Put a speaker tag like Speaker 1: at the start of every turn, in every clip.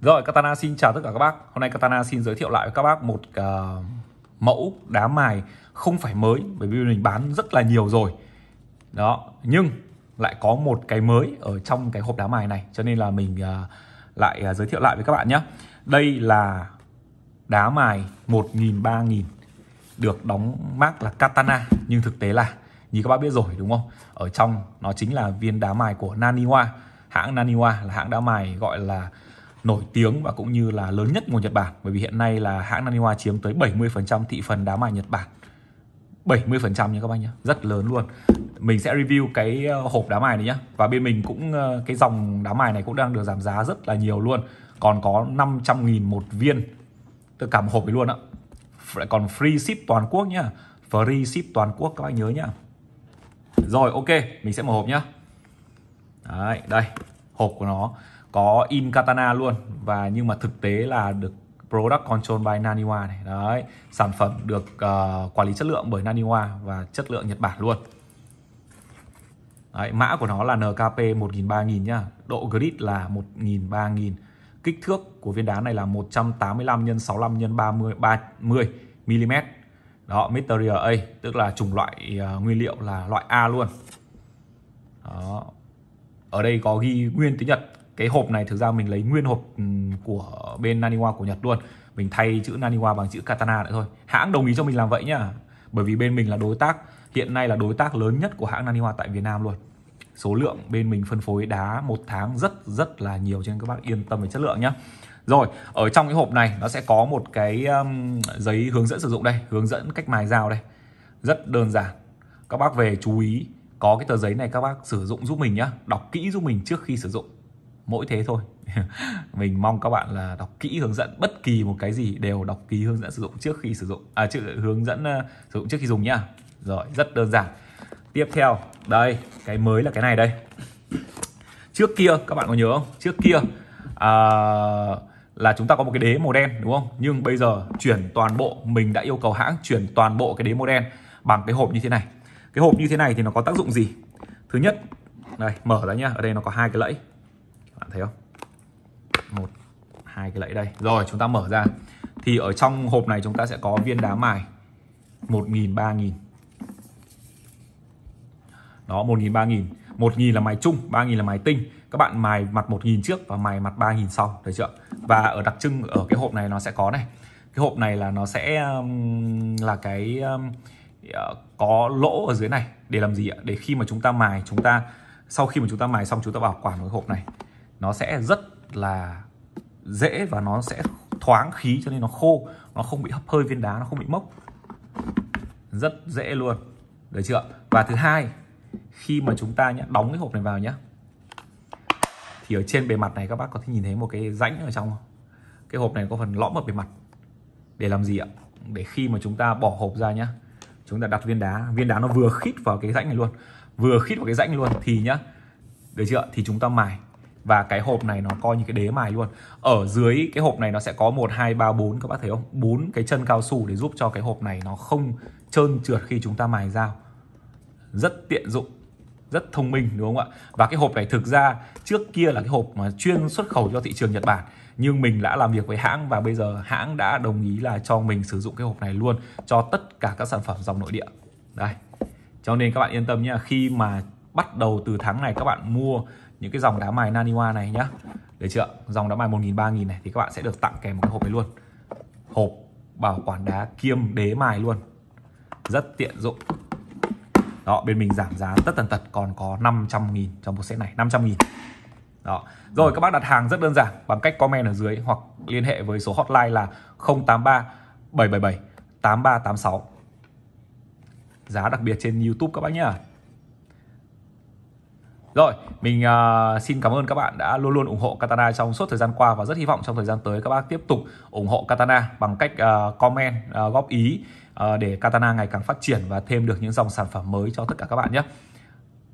Speaker 1: Rồi Katana xin chào tất cả các bác Hôm nay Katana xin giới thiệu lại với các bác một uh, mẫu đá mài không phải mới Bởi vì mình bán rất là nhiều rồi Đó Nhưng lại có một cái mới ở trong cái hộp đá mài này Cho nên là mình uh, lại uh, giới thiệu lại với các bạn nhé Đây là đá mài 1.000-3.000 Được đóng mác là Katana Nhưng thực tế là như các bác biết rồi đúng không Ở trong nó chính là viên đá mài của Naniwa Hãng Naniwa là hãng đá mài gọi là nổi tiếng và cũng như là lớn nhất của Nhật Bản bởi vì hiện nay là hãng Naniwa chiếm tới 70% thị phần đá mài Nhật Bản 70% nha các bác nhé rất lớn luôn mình sẽ review cái ờ, hộp đá mài này nhé và bên mình cũng ờ, cái dòng đá mài này cũng đang được giảm giá rất là nhiều luôn còn có 500.000 một viên từ cả một hộp ấy luôn ạ lại còn free ship toàn quốc nhá free ship toàn quốc các bác nhớ nhá rồi ok mình sẽ mở hộp nhá Đấy, đây hộp của nó có in katana luôn và nhưng mà thực tế là được Product Control by Naniwa này đấy sản phẩm được uh, quản lý chất lượng bởi Naniwa và chất lượng Nhật Bản luôn đấy, mã của nó là NKP 1000 3000 nhá độ grid là 1000 3000 kích thước của viên đá này là 185 x 65 x 30 30 mm đó material A tức là chủng loại uh, nguyên liệu là loại A luôn đó ở đây có ghi nguyên tiếng Nhật cái hộp này thực ra mình lấy nguyên hộp ừ, của bên Naniwa của Nhật luôn mình thay chữ Naniwa bằng chữ Katana lại thôi hãng đồng ý cho mình làm vậy nhá bởi vì bên mình là đối tác hiện nay là đối tác lớn nhất của hãng Naniwa tại Việt Nam luôn số lượng bên mình phân phối đá một tháng rất rất là nhiều cho nên các bác yên tâm về chất lượng nhá. rồi ở trong cái hộp này nó sẽ có một cái um, giấy hướng dẫn sử dụng đây hướng dẫn cách mài dao đây rất đơn giản các bác về chú ý có cái tờ giấy này các bác sử dụng giúp mình nhá đọc kỹ giúp mình trước khi sử dụng mỗi thế thôi mình mong các bạn là đọc kỹ hướng dẫn bất kỳ một cái gì đều đọc kỹ hướng dẫn sử dụng trước khi sử dụng à chữ hướng dẫn uh, sử dụng trước khi dùng nhá rồi rất đơn giản tiếp theo đây cái mới là cái này đây trước kia các bạn có nhớ không trước kia à, là chúng ta có một cái đế màu đen đúng không nhưng bây giờ chuyển toàn bộ mình đã yêu cầu hãng chuyển toàn bộ cái đế màu đen bằng cái hộp như thế này cái hộp như thế này thì nó có tác dụng gì thứ nhất đây mở ra nhá ở đây nó có hai cái lẫy bạn thấy không một hai cái lẫy đây rồi chúng ta mở ra thì ở trong hộp này chúng ta sẽ có viên đá mài một nghìn ba nghìn đó một nghìn ba nghìn một nghìn là mài chung ba nghìn là mài tinh các bạn mài mặt một nghìn trước và mài mặt ba nghìn sau thấy chưa và ở đặc trưng ở cái hộp này nó sẽ có này cái hộp này là nó sẽ um, là cái um, ờ, có lỗ ở dưới này để làm gì ạ để khi mà chúng ta mài chúng ta sau khi mà chúng ta mài xong chúng ta bảo quản cái hộp này nó sẽ rất là dễ và nó sẽ thoáng khí cho nên nó khô nó không bị hấp hơi viên đá nó không bị mốc rất dễ luôn được chưa và thứ hai khi mà chúng ta nhé đóng cái hộp này vào nhé thì ở trên bề mặt này các bác có thể nhìn thấy một cái rãnh ở trong không? cái hộp này có phần lõm ở bề mặt để làm gì ạ để khi mà chúng ta bỏ hộp ra nhá chúng ta đặt viên đá viên đá nó vừa khít vào cái rãnh này luôn vừa khít vào cái rãnh luôn thì nhá được chưa thì chúng ta mài và cái hộp này nó coi như cái đế mài luôn ở dưới cái hộp này nó sẽ có một hai ba bốn các bạn thấy không bốn cái chân cao su để giúp cho cái hộp này nó không trơn trượt khi chúng ta mài dao rất tiện dụng rất thông minh đúng không ạ và cái hộp này thực ra trước kia là cái hộp mà chuyên xuất khẩu cho thị trường Nhật Bản nhưng mình đã làm việc với hãng và bây giờ hãng đã đồng ý là cho mình sử dụng cái hộp này luôn cho tất cả các sản phẩm dòng nội địa đây cho nên các bạn yên tâm nhé khi mà bắt đầu từ tháng này các bạn mua những cái dòng đá mài Naniwa này nhá Được chưa? Dòng đá mài 1000 3000 này thì các bạn sẽ được tặng kèm một cái hộp này luôn. Hộp bảo quản đá kiêm đế mài luôn. Rất tiện dụng. Đó, bên mình giảm giá tất tần tật còn có 500 000 trong một set này, 500 000 Đó. Rồi các bác đặt hàng rất đơn giản bằng cách comment ở dưới hoặc liên hệ với số hotline là 083 777 8386. Giá đặc biệt trên YouTube các bác nhá. Rồi, mình uh, xin cảm ơn các bạn đã luôn luôn ủng hộ Katana trong suốt thời gian qua và rất hy vọng trong thời gian tới các bác tiếp tục ủng hộ Katana bằng cách uh, comment, uh, góp ý uh, để Katana ngày càng phát triển và thêm được những dòng sản phẩm mới cho tất cả các bạn nhé.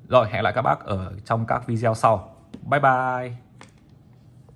Speaker 1: Rồi, hẹn lại các bác ở trong các video sau. Bye bye!